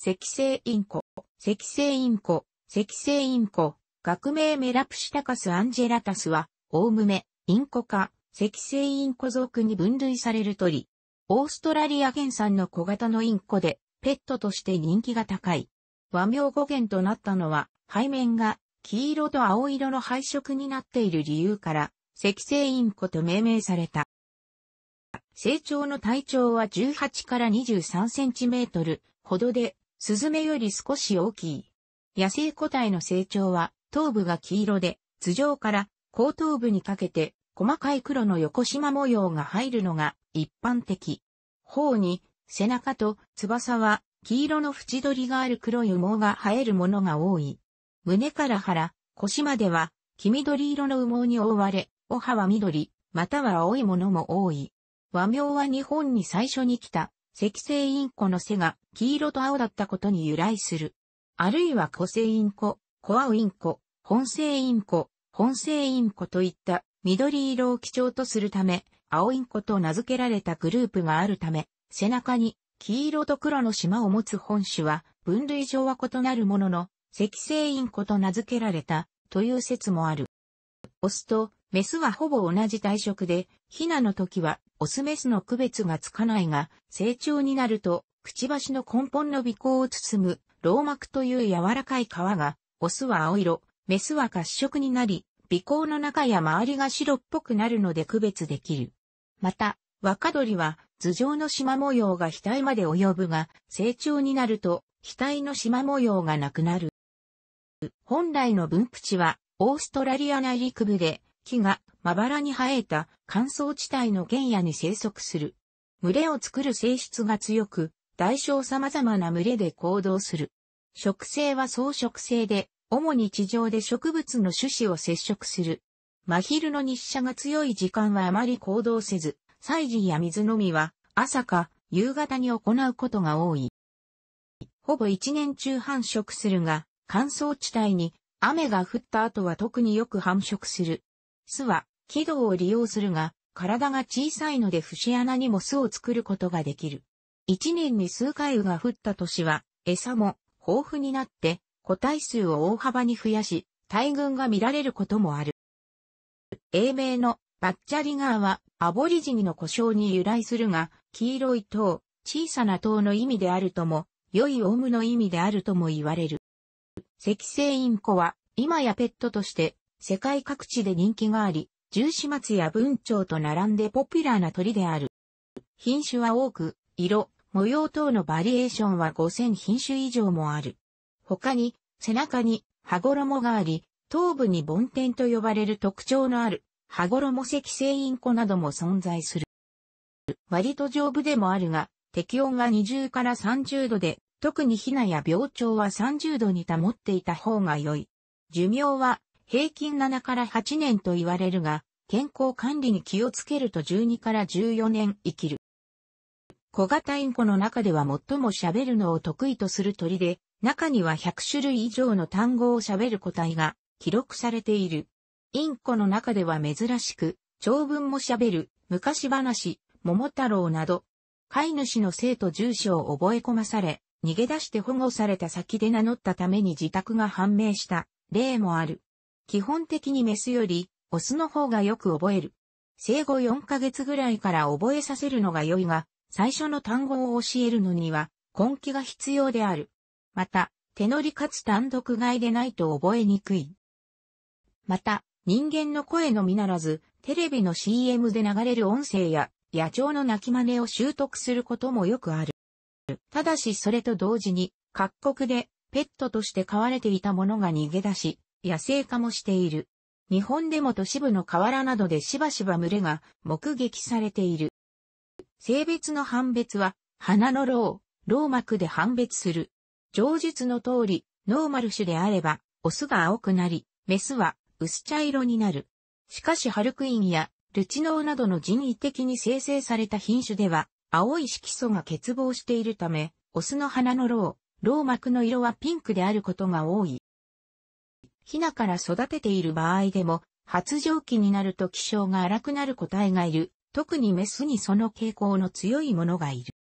石星インコ、石星インコ、石星インコ、学名メラプシタカスアンジェラタスは、おおむメ、インコ科、石星インコ族に分類される鳥。オーストラリア原産の小型のインコで、ペットとして人気が高い。和名語源となったのは、背面が黄色と青色の配色になっている理由から、石星インコと命名された。成長の体長は18から23センチメートルほどで、スズメより少し大きい。野生個体の成長は、頭部が黄色で、頭上から後頭部にかけて、細かい黒の横縞模様が入るのが一般的。頬に、背中と翼は、黄色の縁取りがある黒い羽毛が生えるものが多い。胸から腹、腰までは、黄緑色の羽毛に覆われ、お歯は緑、または青いものも多い。和名は日本に最初に来た赤星インコの背が黄色と青だったことに由来する。あるいは個性インコ、コアウインコ、本性インコ、本性インコといった緑色を基調とするため、青インコと名付けられたグループがあるため、背中に黄色と黒の島を持つ本種は分類上は異なるものの、赤星インコと名付けられたという説もある。オスとメスはほぼ同じ体色で、ヒナの時はオスメスの区別がつかないが、成長になると、くちばしの根本の尾行を包む、老膜という柔らかい皮が、オスは青色、メスは褐色になり、尾行の中や周りが白っぽくなるので区別できる。また、若鳥は頭上の縞模様が額まで及ぶが、成長になると、額の縞模様がなくなる。本来の分布地は、オーストラリア内陸部で、木がまばらに生えた乾燥地帯の原野に生息する。群れを作る性質が強く、大小様々な群れで行動する。植生は草食性で、主に地上で植物の種子を接触する。真昼の日射が強い時間はあまり行動せず、祭事や水飲みは朝か夕方に行うことが多い。ほぼ一年中繁殖するが、乾燥地帯に雨が降った後は特によく繁殖する。巣は軌道を利用するが、体が小さいので節穴にも巣を作ることができる。一年に数回雨が降った年は、餌も豊富になって、個体数を大幅に増やし、大群が見られることもある。英名のバッチャリガーはアボリジニの故障に由来するが、黄色い塔、小さな塔の意味であるとも、良いオウムの意味であるとも言われる。赤星インコは今やペットとして世界各地で人気があり、十四松や文鳥と並んでポピュラーな鳥である。品種は多く、色、模様等のバリエーションは5000品種以上もある。他に、背中に羽衣があり、頭部に梵天と呼ばれる特徴のある羽衣石製インコなども存在する。割と丈夫でもあるが、適温が20から30度で、特にヒナや病鳥は30度に保っていた方が良い。寿命は平均7から8年と言われるが、健康管理に気をつけると12から14年生きる。小型インコの中では最も喋るのを得意とする鳥で、中には100種類以上の単語を喋る個体が記録されている。インコの中では珍しく、長文も喋る、昔話、桃太郎など、飼い主の生徒住所を覚え込まされ、逃げ出して保護された先で名乗ったために自宅が判明した例もある。基本的にメスより、オスの方がよく覚える。生後4ヶ月ぐらいから覚えさせるのが良いが、最初の単語を教えるのには根気が必要である。また、手乗りかつ単独買いでないと覚えにくい。また、人間の声のみならず、テレビの CM で流れる音声や野鳥の鳴き真似を習得することもよくある。ただしそれと同時に、各国でペットとして飼われていたものが逃げ出し、野生化もしている。日本でも都市部の河原などでしばしば群れが目撃されている。性別の判別は、鼻の老、老膜で判別する。上述の通り、ノーマル種であれば、オスが青くなり、メスは薄茶色になる。しかしハルクインやルチノーなどの人為的に生成された品種では、青い色素が欠乏しているため、オスの花の老、老膜の色はピンクであることが多い。ひなから育てている場合でも、発情期になると気性が荒くなる個体がいる。特にメスにその傾向の強いものがいる。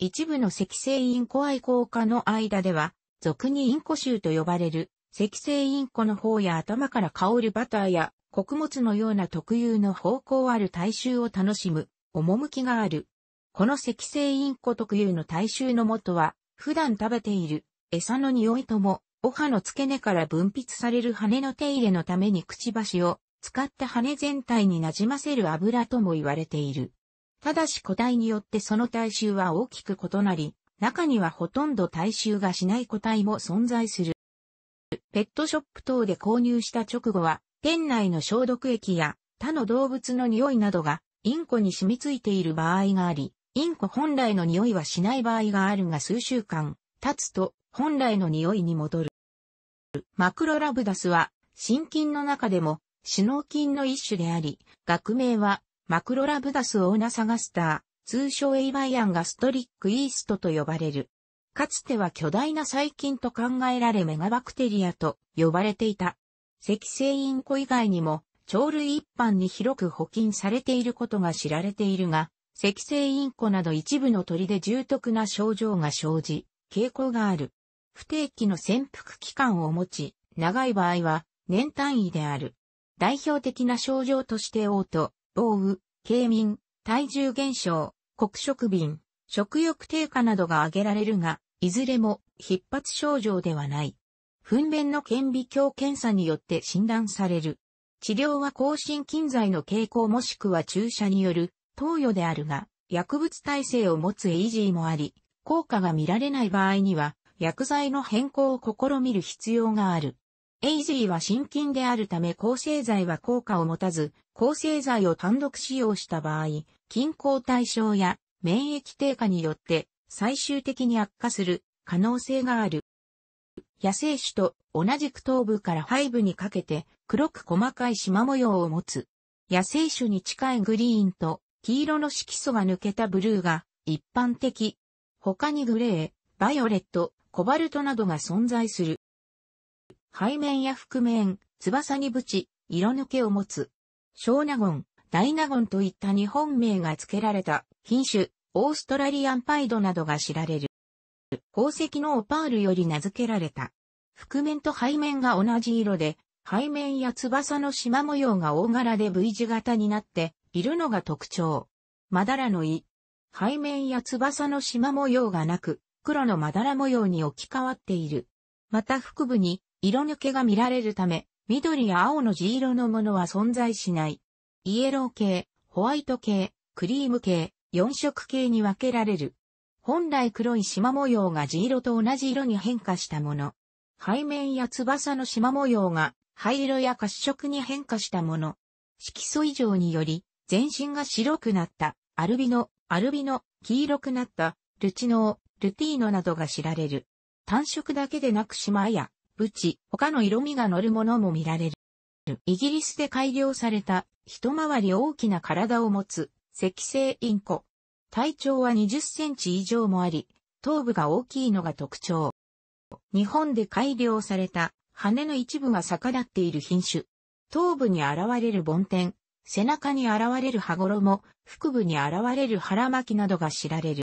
一部の赤星インコ愛好家の間では、俗にインコ臭と呼ばれる、赤星インコの方や頭から香るバターや、穀物のような特有の方向ある大臭を楽しむ、趣がある。この赤星インコ特有の大臭のもとは、普段食べている餌の匂いともおはの付け根から分泌される羽の手入れのためにくちばしを使った羽全体になじませる油とも言われている。ただし個体によってその体臭は大きく異なり、中にはほとんど体臭がしない個体も存在する。ペットショップ等で購入した直後は、店内の消毒液や他の動物の匂いなどがインコに染みついている場合があり、インコ本来の匂いはしない場合があるが数週間経つと本来の匂いに戻る。マクロラブダスは、真菌の中でも、シノー菌の一種であり、学名は、マクロラブダスオーナサガスター、通称エイバイアンガストリックイーストと呼ばれる。かつては巨大な細菌と考えられメガバクテリアと呼ばれていた。赤生インコ以外にも、鳥類一般に広く補菌されていることが知られているが、赤生インコなど一部の鳥で重篤な症状が生じ、傾向がある。不定期の潜伏期間を持ち、長い場合は年単位である。代表的な症状として嘔吐、暴雨、軽眠、体重減少、黒色便、食欲低下などが挙げられるが、いずれも必発症状ではない。糞便の顕微鏡検査によって診断される。治療は抗心菌剤の傾向もしくは注射による投与であるが、薬物耐性を持つエイジーもあり、効果が見られない場合には、薬剤の変更を試みる必要がある。エイジーは心筋であるため抗生剤は効果を持たず、抗生剤を単独使用した場合、均衡対象や免疫低下によって最終的に悪化する可能性がある。野生種と同じく頭部から背部にかけて黒く細かい縞模様を持つ。野生種に近いグリーンと黄色の色素が抜けたブルーが一般的。他にグレー、バイオレット、コバルトなどが存在する。背面や覆面、翼にぶち、色抜けを持つ。小納言、大納言といった日本名が付けられた品種、オーストラリアンパイドなどが知られる。宝石のオパールより名付けられた。覆面と背面が同じ色で、背面や翼の縞模様が大柄で V 字型になっているのが特徴。まだらの胃。背面や翼の縞模様がなく、黒のまだら模様に置き換わっている。また腹部に色抜けが見られるため、緑や青の地色のものは存在しない。イエロー系、ホワイト系、クリーム系、4色系に分けられる。本来黒い縞模様が地色と同じ色に変化したもの。背面や翼の縞模様が灰色や褐色に変化したもの。色素異常により、全身が白くなった、アルビノ、アルビノ、黄色くなった、ルチノー、ルティーノなどが知られる。単色だけでなく島や、ブチ、他の色味が乗るものも見られる。イギリスで改良された、一回り大きな体を持つ、石製インコ。体長は20センチ以上もあり、頭部が大きいのが特徴。日本で改良された、羽の一部が逆立っている品種。頭部に現れる梵天、背中に現れる羽衣、腹部に現れる腹巻きなどが知られる。